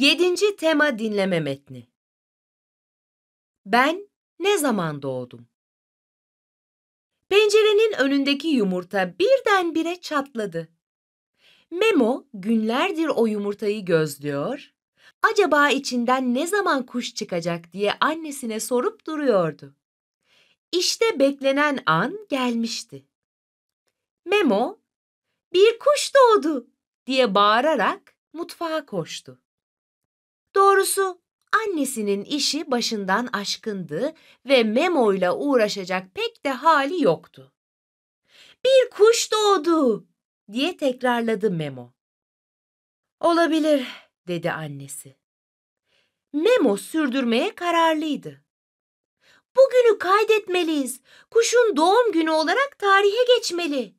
7. tema dinleme metni. Ben ne zaman doğdum? Pencerenin önündeki yumurta birdenbire çatladı. Memo günlerdir o yumurtayı gözlüyor. Acaba içinden ne zaman kuş çıkacak diye annesine sorup duruyordu. İşte beklenen an gelmişti. Memo, "Bir kuş doğdu." diye bağırarak mutfağa koştu. Doğrusu annesinin işi başından aşkındı ve Memo ile uğraşacak pek de hali yoktu. Bir kuş doğdu diye tekrarladı Memo. Olabilir dedi annesi. Memo sürdürmeye kararlıydı. Bugünü kaydetmeliyiz. Kuşun doğum günü olarak tarihe geçmeli.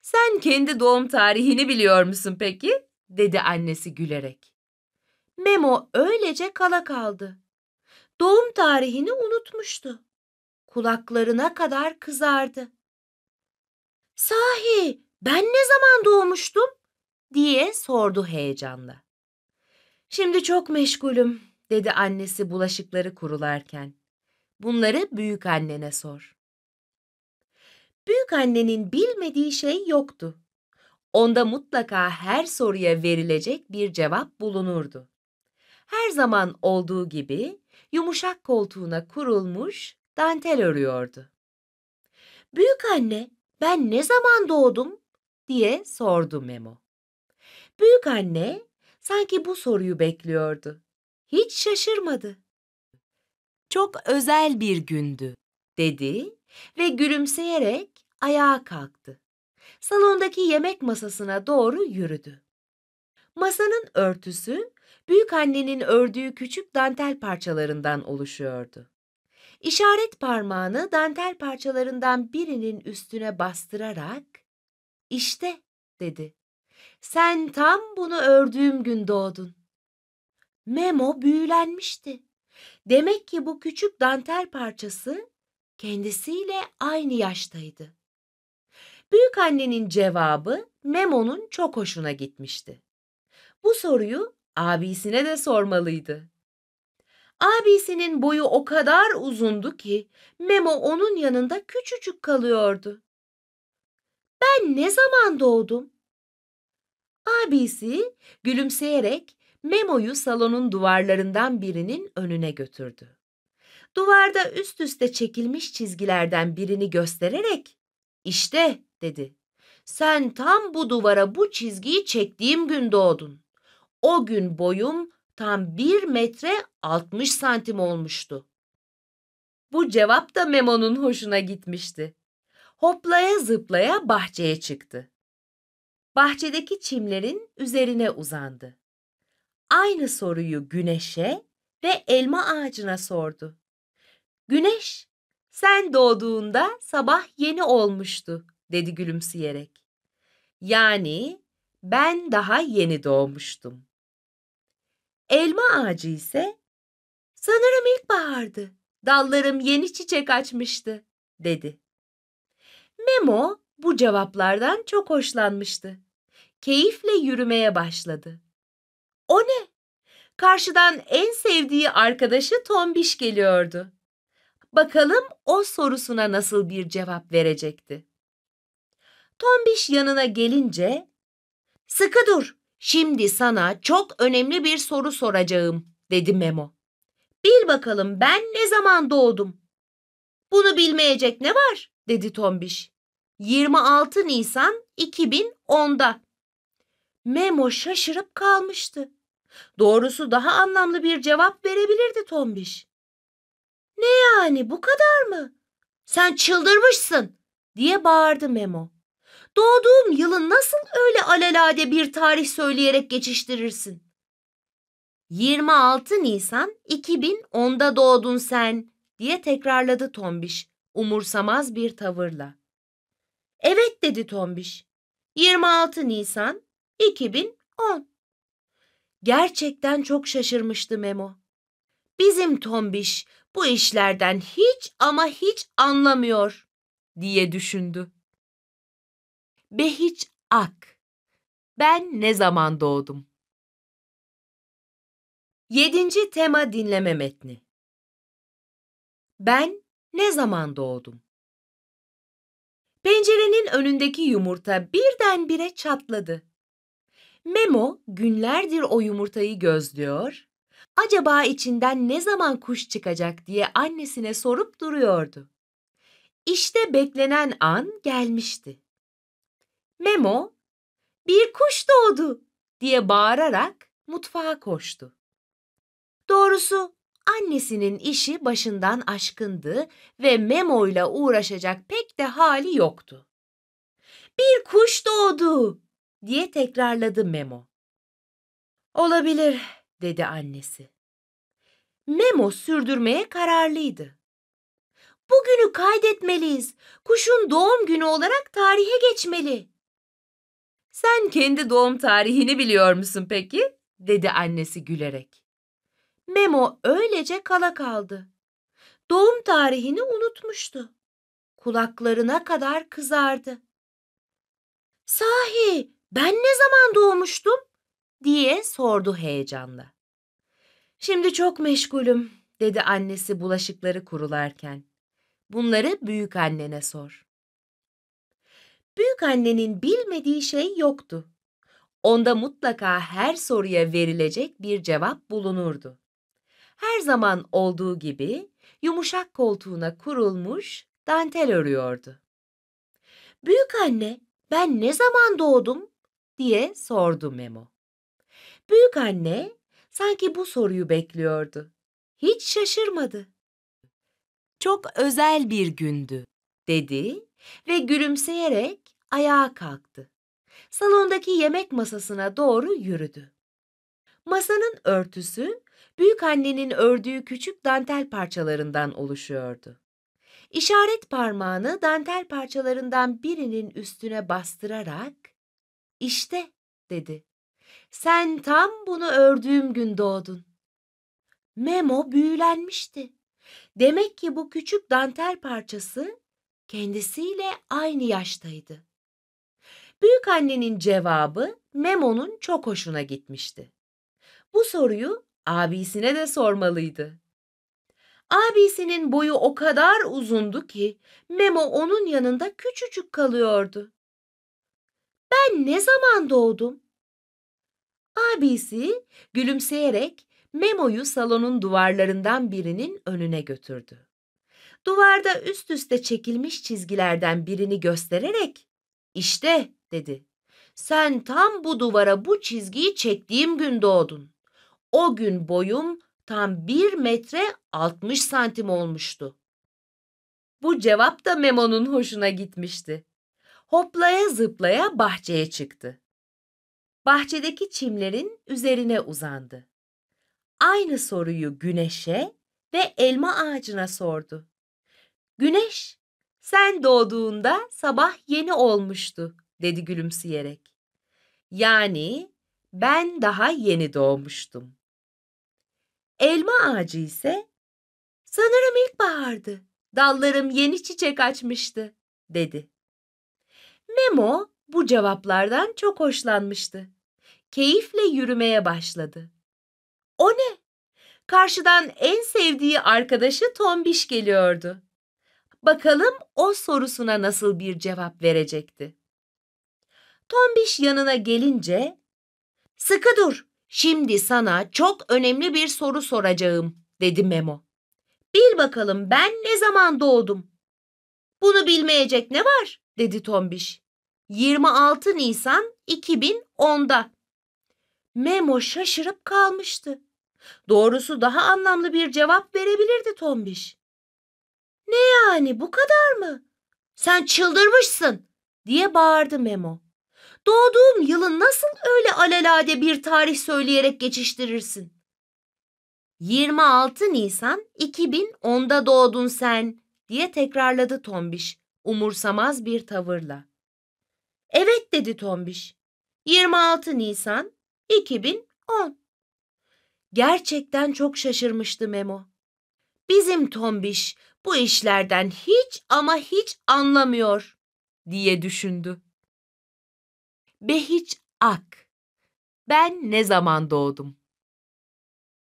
Sen kendi doğum tarihini biliyor musun peki? dedi annesi gülerek. Memo öylece kala kaldı. Doğum tarihini unutmuştu. Kulaklarına kadar kızardı. Sahi ben ne zaman doğmuştum? diye sordu heyecanla. Şimdi çok meşgulüm dedi annesi bulaşıkları kurularken. Bunları büyük annene sor. Büyük annenin bilmediği şey yoktu. Onda mutlaka her soruya verilecek bir cevap bulunurdu her zaman olduğu gibi yumuşak koltuğuna kurulmuş dantel örüyordu. Büyük anne, ben ne zaman doğdum? diye sordu Memo. Büyük anne sanki bu soruyu bekliyordu. Hiç şaşırmadı. Çok özel bir gündü, dedi ve gülümseyerek ayağa kalktı. Salondaki yemek masasına doğru yürüdü. Masanın örtüsü büyük annenin ördüğü küçük dantel parçalarından oluşuyordu. İşaret parmağını dantel parçalarından birinin üstüne bastırarak "İşte" dedi. "Sen tam bunu ördüğüm gün doğdun." Memo büyülenmişti. Demek ki bu küçük dantel parçası kendisiyle aynı yaştaydı. Büyük annenin cevabı Memo'nun çok hoşuna gitmişti. Bu soruyu Abisine de sormalıydı. Abisinin boyu o kadar uzundu ki Memo onun yanında küçücük kalıyordu. Ben ne zaman doğdum? Abisi gülümseyerek Memo'yu salonun duvarlarından birinin önüne götürdü. Duvarda üst üste çekilmiş çizgilerden birini göstererek işte dedi. "Sen tam bu duvara bu çizgiyi çektiğim gün doğdun." O gün boyum tam 1 metre 60 santim olmuştu. Bu cevap da Memo'nun hoşuna gitmişti. Hoplaya zıplaya bahçeye çıktı. Bahçedeki çimlerin üzerine uzandı. Aynı soruyu güneşe ve elma ağacına sordu. Güneş, sen doğduğunda sabah yeni olmuştu, dedi gülümseyerek. Yani ben daha yeni doğmuştum. Elma ağacı ise sanırım ilkbahardı. Dallarım yeni çiçek açmıştı dedi. Memo bu cevaplardan çok hoşlanmıştı. Keyifle yürümeye başladı. O ne? Karşıdan en sevdiği arkadaşı Tombiş geliyordu. Bakalım o sorusuna nasıl bir cevap verecekti. Tombiş yanına gelince "Sıkı dur. Şimdi sana çok önemli bir soru soracağım, dedi Memo. Bil bakalım ben ne zaman doğdum? Bunu bilmeyecek ne var? dedi Tombiş. 26 Nisan 2010'da. Memo şaşırıp kalmıştı. Doğrusu daha anlamlı bir cevap verebilirdi Tombiş. Ne yani bu kadar mı? Sen çıldırmışsın diye bağırdı Memo. Doğduğum yılı nasıl öyle alelade bir tarih söyleyerek geçiştirirsin? 26 Nisan 2010'da doğdun sen diye tekrarladı Tombiş umursamaz bir tavırla. Evet dedi Tombiş. 26 Nisan 2010. Gerçekten çok şaşırmıştı Memo. Bizim Tombiş bu işlerden hiç ama hiç anlamıyor diye düşündü. Behiç Ak Ben ne zaman doğdum? Yedinci tema dinleme metni Ben ne zaman doğdum? Pencerenin önündeki yumurta birdenbire çatladı. Memo günlerdir o yumurtayı gözlüyor, acaba içinden ne zaman kuş çıkacak diye annesine sorup duruyordu. İşte beklenen an gelmişti. Memo, bir kuş doğdu diye bağırarak mutfağa koştu. Doğrusu annesinin işi başından aşkındı ve Memo ile uğraşacak pek de hali yoktu. Bir kuş doğdu diye tekrarladı Memo. Olabilir dedi annesi. Memo sürdürmeye kararlıydı. Bugünü kaydetmeliyiz. Kuşun doğum günü olarak tarihe geçmeli. Sen kendi doğum tarihini biliyor musun peki? dedi annesi gülerek. Memo öylece kala kaldı. Doğum tarihini unutmuştu. Kulaklarına kadar kızardı. Sahi ben ne zaman doğmuştum? diye sordu heyecanla. Şimdi çok meşgulüm dedi annesi bulaşıkları kurularken. Bunları büyük annene sor. Büyük annenin bilmediği şey yoktu. Onda mutlaka her soruya verilecek bir cevap bulunurdu. Her zaman olduğu gibi yumuşak koltuğuna kurulmuş dantel örüyordu. Büyük anne, ben ne zaman doğdum? diye sordu Memo. Büyük anne sanki bu soruyu bekliyordu. Hiç şaşırmadı. Çok özel bir gündü, dedi ve gülümseyerek ayağa kalktı. Salondaki yemek masasına doğru yürüdü. Masanın örtüsü büyük annenin ördüğü küçük dantel parçalarından oluşuyordu. İşaret parmağını dantel parçalarından birinin üstüne bastırarak "İşte" dedi. "Sen tam bunu ördüğüm gün doğdun." Memo büyülenmişti. Demek ki bu küçük dantel parçası kendisiyle aynı yaştaydı. Büyük annenin cevabı Memo'nun çok hoşuna gitmişti. Bu soruyu abisine de sormalıydı. Abisinin boyu o kadar uzundu ki Memo onun yanında küçücük kalıyordu. Ben ne zaman doğdum? Abisi gülümseyerek Memo'yu salonun duvarlarından birinin önüne götürdü. Duvarda üst üste çekilmiş çizgilerden birini göstererek işte dedi. Sen tam bu duvara bu çizgiyi çektiğim gün doğdun. O gün boyum tam bir metre altmış santim olmuştu. Bu cevap da Memo'nun hoşuna gitmişti. Hoplaya zıplaya bahçeye çıktı. Bahçedeki çimlerin üzerine uzandı. Aynı soruyu güneşe ve elma ağacına sordu. Güneş, sen doğduğunda sabah yeni olmuştu dedi gülümseyerek. Yani ben daha yeni doğmuştum. Elma ağacı ise sanırım ilkbahardı. Dallarım yeni çiçek açmıştı dedi. Memo bu cevaplardan çok hoşlanmıştı. Keyifle yürümeye başladı. O ne? Karşıdan en sevdiği arkadaşı Tombiş geliyordu. Bakalım o sorusuna nasıl bir cevap verecekti. Tombiş yanına gelince "Sıkı dur. Şimdi sana çok önemli bir soru soracağım." dedi Memo. "Bil bakalım ben ne zaman doğdum?" "Bunu bilmeyecek ne var?" dedi Tombiş. 26 Nisan 2010'da. Memo şaşırıp kalmıştı. Doğrusu daha anlamlı bir cevap verebilirdi Tombiş. Ne yani bu kadar mı? Sen çıldırmışsın diye bağırdı Memo. Doğduğum yılı nasıl öyle alelade bir tarih söyleyerek geçiştirirsin? 26 Nisan 2010'da doğdun sen diye tekrarladı Tombiş umursamaz bir tavırla. Evet dedi Tombiş. 26 Nisan 2010. Gerçekten çok şaşırmıştı Memo. Bizim Tombiş bu işlerden hiç ama hiç anlamıyor diye düşündü. Behiç Ak Ben ne zaman doğdum?